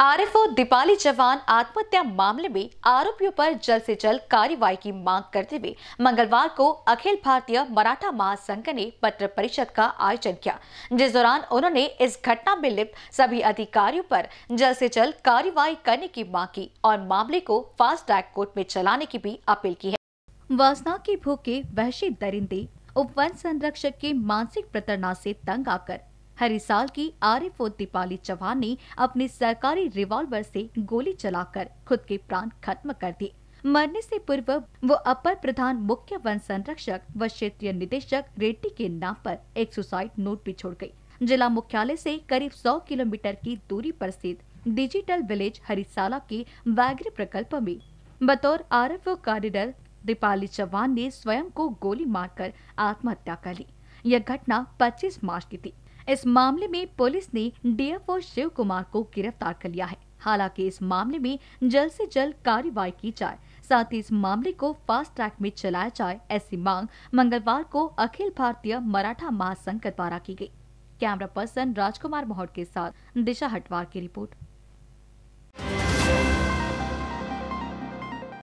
RFO Deepali जवान आत्महत्या मामले में आरोपियों पर जल्द से जल्द कार्रवाई की मांग करते हुए मंगलवार को अखिल भारतीय मराठा महासंघ ने पत्र परिषद का आयोजन किया जिस दौरान उन्होंने इस घटना में लिप्त सभी अधिकारियों पर जल्द से जल्द कार्रवाई करने की मांग की और मामले को फास्ट ट्रैक कोर्ट में चलाने की भी अपील की है वासना की भूखे वहशी दरिंदे उपवन संरक्षक की मानसिक प्रतरणा से तंग आकर हरिसाल की आरिफ दीपाली चौहान ने अपने सरकारी रिवॉल्वर से गोली चलाकर खुद के प्राण खत्म कर दिए मरने से पूर्व वो अपर प्रधान मुख्य वन संरक्षक व क्षेत्रीय निदेशक रेड्डी के नाम पर एक सुसाइड नोट भी छोड़ गई जिला मुख्यालय से करीब 100 किलोमीटर की दूरी पर स्थित डिजिटल विलेज हरिसाला के वैग्र प्रकल्प में बतौर आर एफ कार्यरत दीपाली चौहान ने स्वयं को गोली मारकर आत्महत्या कर ली यह घटना 25 मार्च की थी इस मामले में पुलिस ने डीएफओ शिव कुमार को गिरफ्तार कर लिया है हालांकि इस मामले में जल्द से जल्द कार्रवाई की जाए साथ ही इस मामले को फास्ट ट्रैक में चलाया जाए ऐसी मांग मंगलवार को अखिल भारतीय मराठा महासंघ द्वारा की गई कैमरा पर्सन राजकुमार मोहट के साथ दिशा हटवार की रिपोर्ट